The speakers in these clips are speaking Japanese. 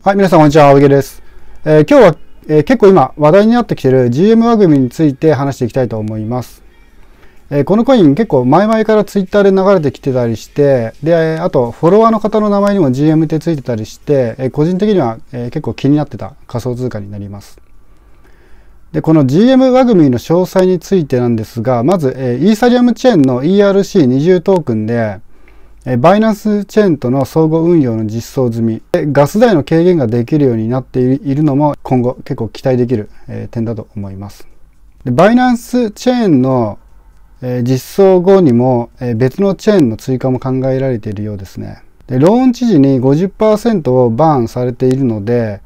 はい、皆さんこんにちは、青木です。えー、今日は、えー、結構今話題になってきてる GM 和組について話していきたいと思います。えー、このコイン結構前々からツイッターで流れてきてたりして、で、あとフォロワーの方の名前にも GM ってついてたりして、え個人的には、え結構気になってた仮想通貨になります。で、この GM 和組の詳細についてなんですが、まず、えイーサリアムチェーンの ERC20 トークンで、バイナンスチェーンとの相互運用の実装済み、ガス代の軽減ができるようになっているのも今後結構期待できる点だと思います。バイナンスチェーンの実装後にも別のチェーンの追加も考えられているようですね。でローン知事に50%をバーンされているので、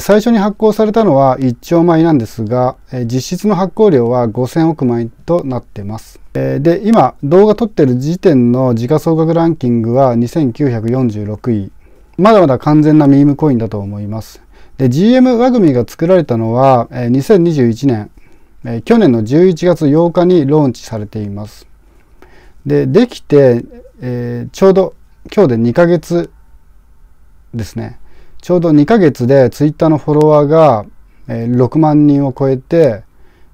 最初に発行されたのは1兆枚なんですが、実質の発行量は5000億枚となっています。で今動画撮ってる時点の時価総額ランキングは2946位まだまだ完全なミームコインだと思いますで GM ワグミが作られたのは2021年去年の11月8日にローンチされていますでできて、えー、ちょうど今日で2ヶ月ですねちょうど2ヶ月で Twitter のフォロワーが6万人を超えて、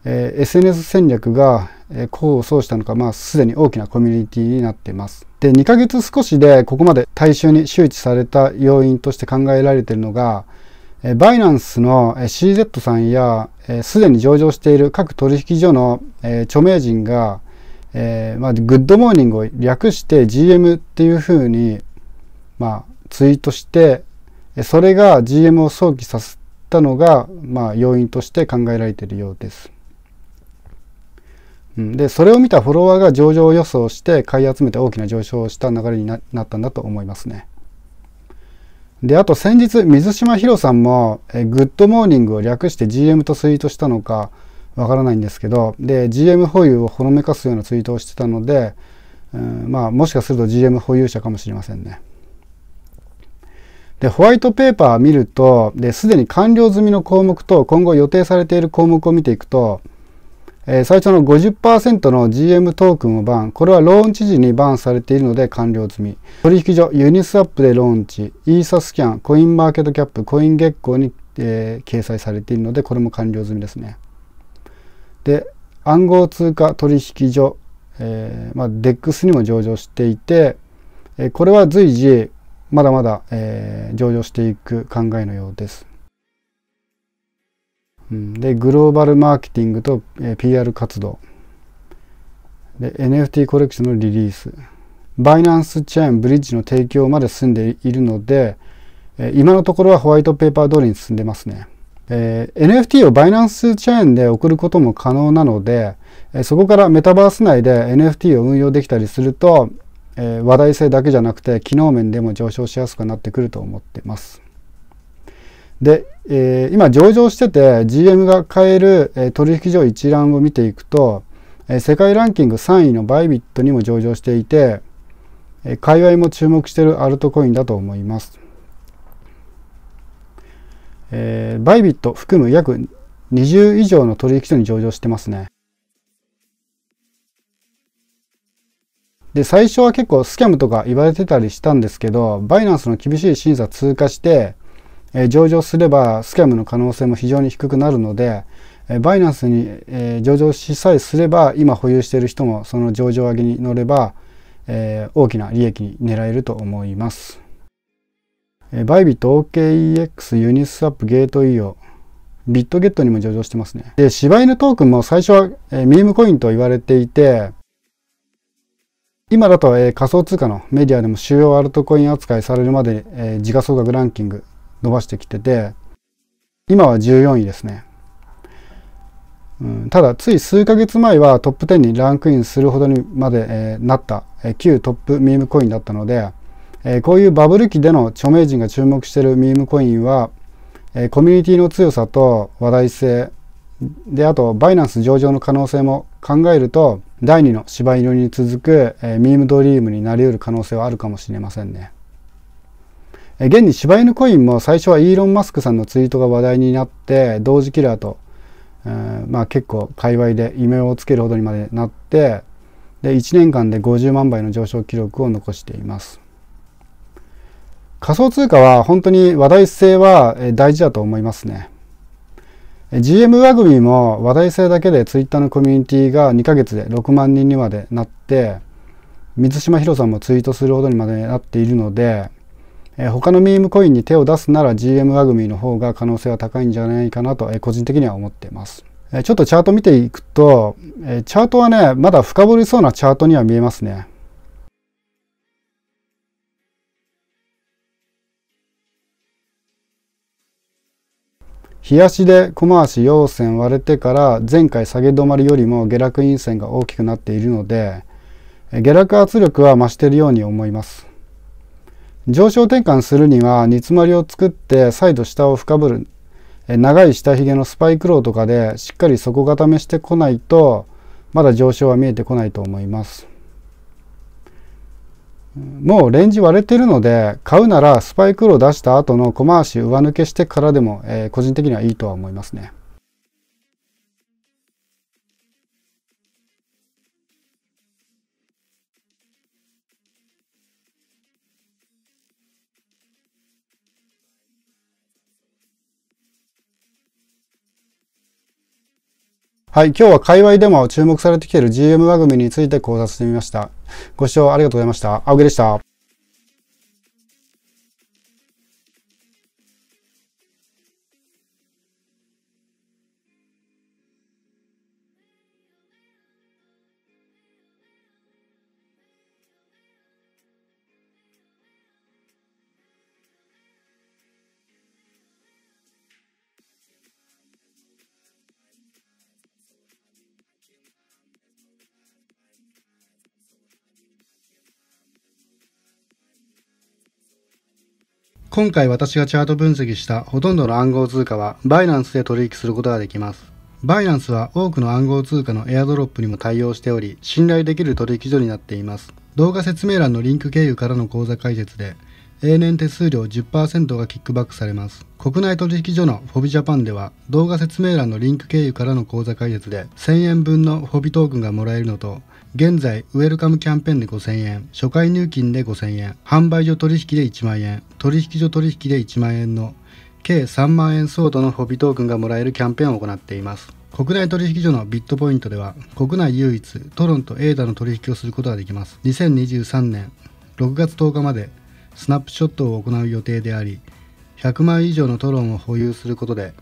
え SNS 戦略が功を奏したのか、まあ、すでに大きなコミュニティになっています。で、2ヶ月少しでここまで大衆に周知された要因として考えられているのが、バイナンスの CZ さんや、すでに上場している各取引所の著名人が、えまあ、グッドモーニングを略して GM っていうふうに、まあ、ツイートして、それが GM を想起させたのが、まあ、要因として考えられているようです。でそれを見たフォロワーが上場予想して買い集めて大きな上昇をした流れになったんだと思いますね。であと先日水島ひろさんもえ「グッドモーニング」を略して GM とツイートしたのかわからないんですけどで GM 保有をほのめかすようなツイートをしてたので、うん、まあもしかすると GM 保有者かもしれませんね。でホワイトペーパー見るとですでに完了済みの項目と今後予定されている項目を見ていくとえ最初の50%の GM トークンをバン。これはローンチ時にバンされているので完了済み。取引所、ユニスアップでローンチ、イーサスキャン、コインマーケットキャップ、コイン月光に、えー、掲載されているので、これも完了済みですね。で、暗号通貨取引所、えー、まあ、DEX にも上場していて、えー、これは随時、まだまだ、え上場していく考えのようです。で、グローバルマーケティングと、え PR 活動。で、NFT コレクションのリリース。バイナンスチェーン、ブリッジの提供まで進んでいるので、え今のところはホワイトペーパー通りに進んでますね。えー、NFT をバイナンスチェーンで送ることも可能なので、えそこからメタバース内で NFT を運用できたりすると、え話題性だけじゃなくて機能面でも上昇しやすくなってくると思ってます。で、えー、今上場してて GM が買える、え取引所一覧を見ていくと、え世界ランキング3位のバイビットにも上場していて、え界隈も注目してるアルトコインだと思います。えー、バイビット含む約20以上の取引所に上場してますね。で、最初は結構スキャムとか言われてたりしたんですけど、バイナンスの厳しい審査通過して、え上場すればスキャムの可能性も非常に低くなるので、えバイナンスに、え上場しさえすれば今保有している人もその上場上げに乗れば、え大きな利益に狙えると思います。えバイビット OKEX ユニスアップゲート E オビットゲットにも上場してますね。で、柴犬トークンも最初は、えミームコインと言われていて、今だと、え仮想通貨のメディアでも主要アルトコイン扱いされるまで、え時価総額ランキング伸ばしてきてて、今は14位ですね。うん、ただ、つい数ヶ月前はトップ10にランクインするほどにまで、えー、なった、えー、旧トップミームコインだったので、えー、こういうバブル期での著名人が注目しているミームコインは、えー、コミュニティの強さと話題性であとバイナンス上場の可能性も考えると第2の柴犬に続く、えー、ミームドリームになりうる可能性はあるかもしれませんね。現に柴犬コインも最初はイーロン・マスクさんのツイートが話題になって同時キラーと、えー、まあ結構界隈で異名をつけるほどにまでなってで1年間で50万倍の上昇記録を残しています仮想通貨は本当に話題性は大事だと思いますね GM ラグビーも話題性だけで Twitter のコミュニティが2ヶ月で6万人にまでなって水島ひろさんもツイートするほどにまでなっているのでえ他のミームコインに手を出すなら GM ラグミーの方が可能性は高いんじゃないかなと、え個人的には思っています。えちょっとチャート見ていくと、えチャートはね、まだ深掘りそうなチャートには見えますね。日足で小回し陽線割れてから前回下げ止まりよりも下落陰線が大きくなっているので下落圧力は増しているように思います。上昇転換するには煮詰まりを作って再度下を深ぶる長い下髭のスパイクローとかでしっかり底固めしてこないとまだ上昇は見えてこないと思いますもうレンジ割れてるので買うならスパイクロー出した後の小回し上抜けしてからでも、えー、個人的にはいいとは思いますねはい、今日は界隈でも注目されてきている GM 番組について考察してみました。ご視聴ありがとうございました。青木でした。今回私がチャート分析したほとんどの暗号通貨は、バイナンスで取引することができます。バイナンスは多くの暗号通貨のエアドロップにも対応しており、信頼できる取引所になっています。動画説明欄のリンク経由からの講座解説で、永年手数料10%がキックバックされます。国内取引所のフォビジャパンでは、動画説明欄のリンク経由からの講座解説で、1000円分のフォビトークンがもらえるのと、現在、ウェルカムキャンペーンで5000円、初回入金で5000円、販売所取引で1万円、取引所取引で1万円の計3万円相当のホビトークンがもらえるキャンペーンを行っています。国内取引所のビットポイントでは、国内唯一トロンとエーダの取引をすることができます。2023年6月10日までスナップショットを行う予定であり、100枚以上のトロンを保有することで、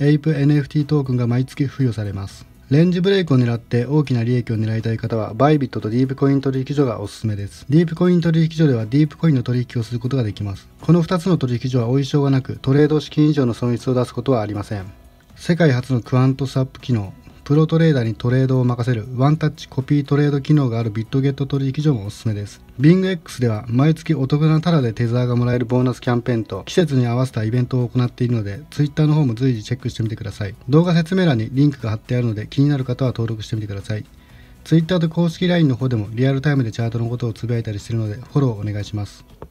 エイプ NFT トークンが毎月付与されます。レンジブレイクを狙って大きな利益を狙いたい方は、バイビットとディープコイン取引所がおすすめです。ディープコイン取引所ではディープコインの取引をすることができます。この2つの取引所は追い証がなく、トレード資金以上の損失を出すことはありません。世界初のクアントスアップ機能、プロトレーダーにトレードを任せるワンタッチコピートレード機能があるビットゲット取引所もおすすめです。BingX では毎月お得なタダでテザーがもらえるボーナスキャンペーンと季節に合わせたイベントを行っているので Twitter の方も随時チェックしてみてください。動画説明欄にリンクが貼ってあるので気になる方は登録してみてください。Twitter と公式 LINE の方でもリアルタイムでチャートのことをつぶやいたりしているのでフォローお願いします。